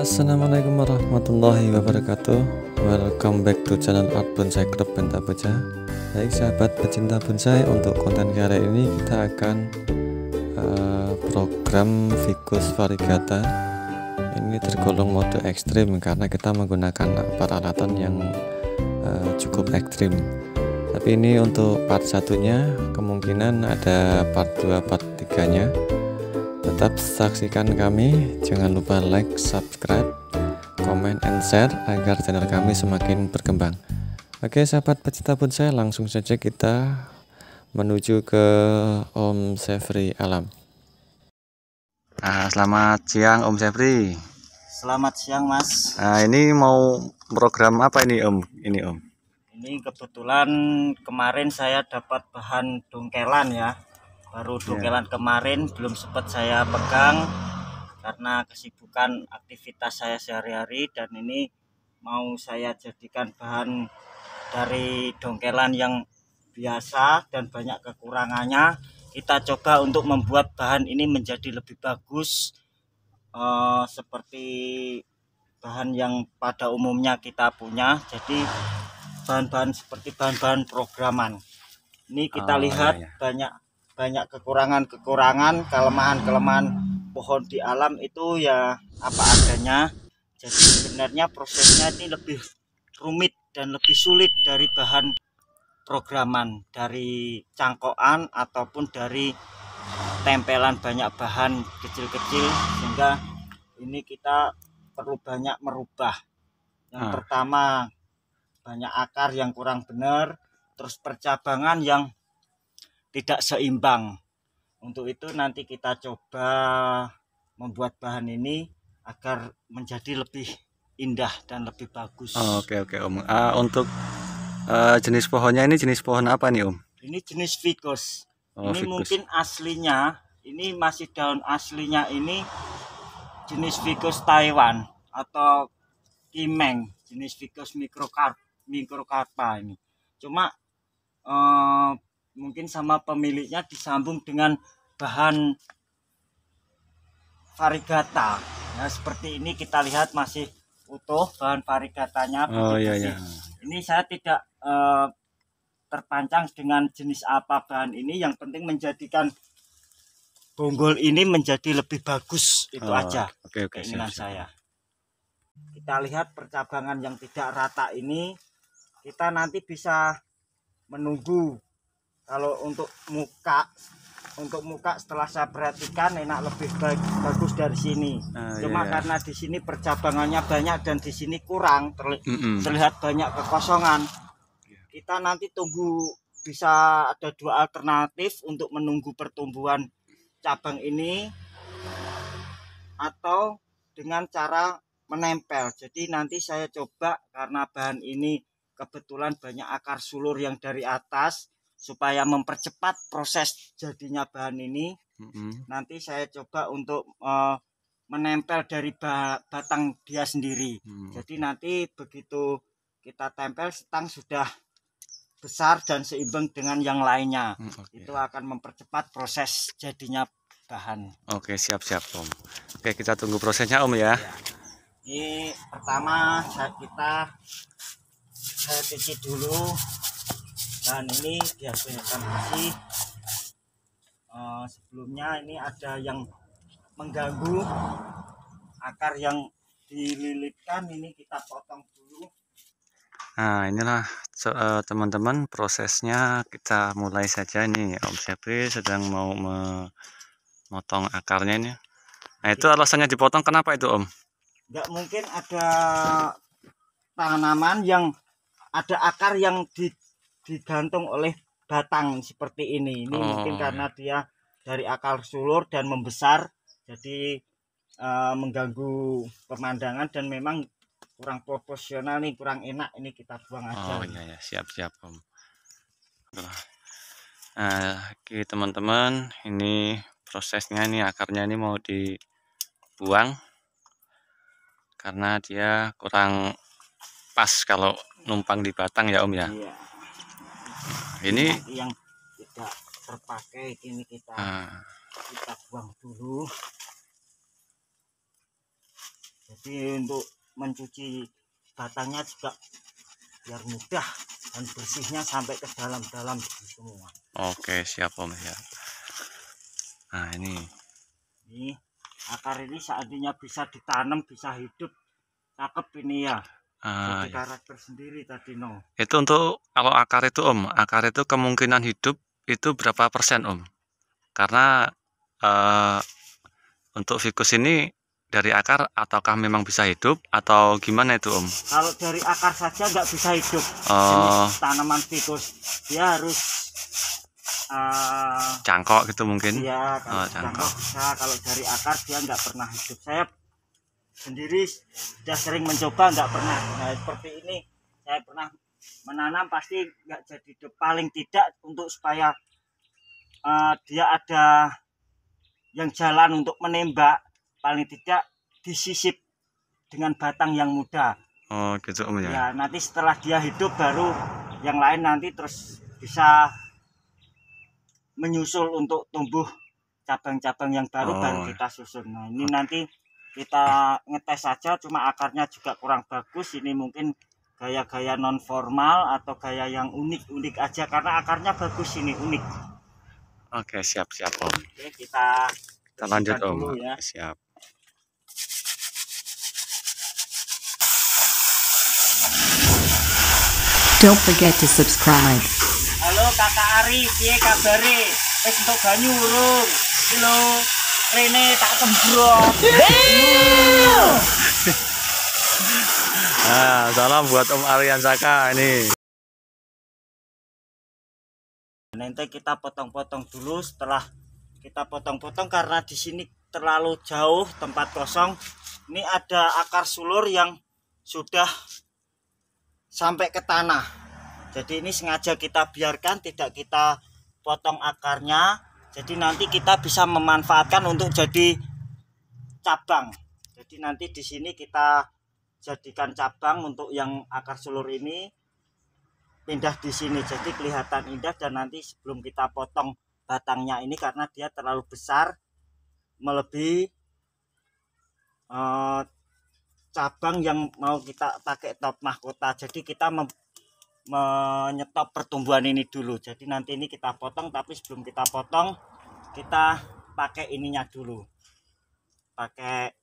Assalamualaikum warahmatullahi wabarakatuh Welcome back to channel Art Bonsai Club Benta Beja Baik sahabat pecinta bonsai Untuk konten kali ini kita akan uh, Program Ficus Varigata Ini tergolong mode ekstrim Karena kita menggunakan peralatan yang uh, cukup ekstrim Tapi ini untuk part satunya Kemungkinan ada part 2, part 3 nya Tetap saksikan kami, jangan lupa like, subscribe, komen, and share agar channel kami semakin berkembang. Oke sahabat pecinta bonsai, langsung saja kita menuju ke Om Sefri Alam. Nah, selamat siang Om Sefri. Selamat siang Mas. Nah, ini mau program apa ini Om? Ini Om. Ini kebetulan kemarin saya dapat bahan dongkelan ya baru dongkelan iya. yeah. kemarin belum sempat saya pegang karena kesibukan aktivitas saya sehari-hari dan ini mau saya jadikan bahan dari dongkelan yang biasa dan banyak kekurangannya kita coba untuk membuat bahan ini menjadi lebih bagus uh, seperti bahan yang pada umumnya kita punya jadi bahan-bahan seperti bahan-bahan programan ini kita oh, lihat ya. banyak banyak kekurangan-kekurangan, kelemahan-kelemahan pohon di alam itu ya apa adanya. Jadi sebenarnya prosesnya ini lebih rumit dan lebih sulit dari bahan programan, dari cangkokan ataupun dari tempelan banyak bahan kecil-kecil sehingga ini kita perlu banyak merubah. Yang hmm. pertama banyak akar yang kurang benar, terus percabangan yang tidak seimbang. Untuk itu nanti kita coba membuat bahan ini agar menjadi lebih indah dan lebih bagus. Oke oh, oke okay, Om. Uh, untuk uh, jenis pohonnya ini jenis pohon apa nih Om? Ini jenis ficus. Oh, ini ficus. mungkin aslinya ini masih daun aslinya ini jenis ficus Taiwan atau kimeng jenis ficus mikrokarp mikrokarpa ini. Cuma uh, mungkin sama pemiliknya disambung dengan bahan varigata nah seperti ini kita lihat masih utuh bahan varigatanya oh, iya, iya. ini saya tidak eh, terpancang dengan jenis apa bahan ini yang penting menjadikan bonggol ini menjadi lebih bagus itu oh, aja okay, okay, keinginan siap, saya kita lihat percabangan yang tidak rata ini kita nanti bisa menunggu kalau untuk muka untuk muka setelah saya perhatikan enak lebih baik, bagus dari sini. uh, Cuma iya, karena di sini percabangannya banyak dan di sini kurang terli mm -mm. terlihat banyak kekosongan. Iya. Kita nanti tunggu bisa ada dua alternatif untuk menunggu pertumbuhan cabang ini atau dengan cara menempel. Jadi nanti saya coba karena bahan ini kebetulan banyak akar sulur yang dari atas supaya mempercepat proses jadinya bahan ini mm-hmm. nanti saya coba untuk uh, menempel dari ba- batang dia sendiri mm-hmm. jadi nanti begitu kita tempel setang sudah besar dan seimbang dengan yang lainnya mm, okay. itu akan mempercepat proses jadinya bahan oke okay, siap-siap om oke kita tunggu prosesnya om ya, ya. ini pertama saat kita saya cuci dulu dan nah, ini dihasilkan bersih uh, eh, sebelumnya ini ada yang mengganggu akar yang dililitkan ini kita potong dulu nah inilah eh, teman-teman prosesnya kita mulai saja ini Om Sepri sedang mau memotong akarnya ini nah itu iya. alasannya dipotong kenapa itu Om nggak mungkin ada tanaman yang ada akar yang di digantung oleh batang seperti ini. Ini oh. mungkin iya. karena dia dari akar sulur dan membesar, jadi uh, mengganggu pemandangan dan memang kurang proporsional nih, kurang enak. Ini kita buang aja. Oh iya, ya. siap siap om. Nah, oke teman-teman, ini prosesnya nih akarnya ini mau dibuang karena dia kurang pas kalau numpang di batang ya om ya. Iya ini yang tidak terpakai ini kita ah. kita buang dulu jadi untuk mencuci batangnya juga biar mudah dan bersihnya sampai ke dalam-dalam gitu semua oke siap om ya nah ini ini akar ini seandainya bisa ditanam bisa hidup cakep ini ya jadi ah, iya. karakter sendiri tadi no. Itu untuk kalau akar itu om, akar itu kemungkinan hidup itu berapa persen om? Karena uh, untuk fikus ini dari akar ataukah memang bisa hidup atau gimana itu om? Kalau dari akar saja nggak bisa hidup. Uh, tanaman fikus dia harus Uh, eh, cangkok gitu mungkin. Iya, kalau oh, cangkok. cangkok bisa. Kalau dari akar dia nggak pernah hidup. Saya sendiri sudah sering mencoba nggak pernah nah, seperti ini saya pernah menanam pasti nggak jadi paling tidak untuk supaya uh, dia ada yang jalan untuk menembak paling tidak disisip dengan batang yang muda oh gitu om ya ya nanti setelah dia hidup baru yang lain nanti terus bisa menyusul untuk tumbuh cabang-cabang yang baru oh. baru kita susun nah ini nanti kita ngetes saja cuma akarnya juga kurang bagus ini mungkin gaya-gaya non formal atau gaya yang unik-unik aja karena akarnya bagus ini unik oke siap-siap om oke, kita kita lanjut om ya. siap Don't forget to subscribe. Halo kakak Ari, piye kabare? Wis entuk banyu urung? Halo rene tak semprot. Nah, salam buat Om Aryan Saka ini. Nah, nanti kita potong-potong dulu setelah kita potong-potong karena di sini terlalu jauh tempat kosong. Ini ada akar sulur yang sudah sampai ke tanah. Jadi ini sengaja kita biarkan tidak kita potong akarnya jadi nanti kita bisa memanfaatkan untuk jadi cabang jadi nanti di sini kita jadikan cabang untuk yang akar sulur ini pindah di sini jadi kelihatan indah dan nanti sebelum kita potong batangnya ini karena dia terlalu besar melebihi eh, cabang yang mau kita pakai top mahkota jadi kita menyetop pertumbuhan ini dulu jadi nanti ini kita potong tapi sebelum kita potong kita pakai ininya dulu pakai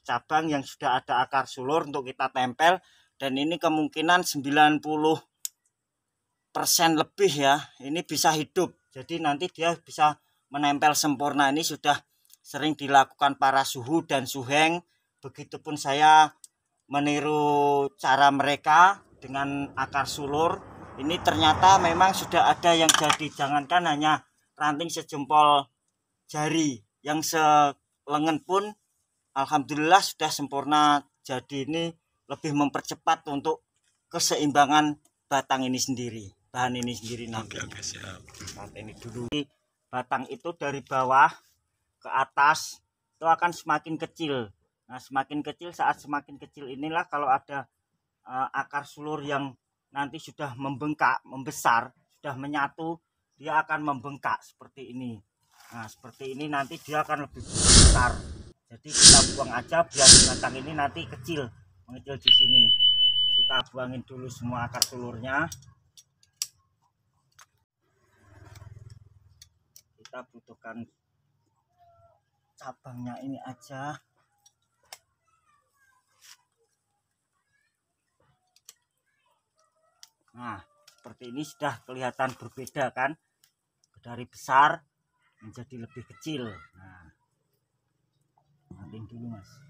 cabang yang sudah ada akar sulur untuk kita tempel dan ini kemungkinan 90% lebih ya ini bisa hidup jadi nanti dia bisa menempel sempurna ini sudah sering dilakukan para suhu dan suheng begitupun saya meniru cara mereka dengan akar sulur ini ternyata memang sudah ada yang jadi jangankan hanya ranting sejempol jari yang selengen pun Alhamdulillah sudah sempurna jadi ini lebih mempercepat untuk keseimbangan batang ini sendiri bahan ini sendiri nanti oke, siap. ini dulu batang itu dari bawah ke atas itu akan semakin kecil nah semakin kecil saat semakin kecil inilah kalau ada uh, akar sulur yang nanti sudah membengkak, membesar, sudah menyatu, dia akan membengkak seperti ini. Nah, seperti ini nanti dia akan lebih besar. Jadi kita buang aja biar batang ini nanti kecil, mengecil di sini. Kita buangin dulu semua akar sulurnya. Kita butuhkan cabangnya ini aja. Nah, seperti ini sudah kelihatan berbeda kan? Dari besar menjadi lebih kecil. Nah, nanti dulu mas.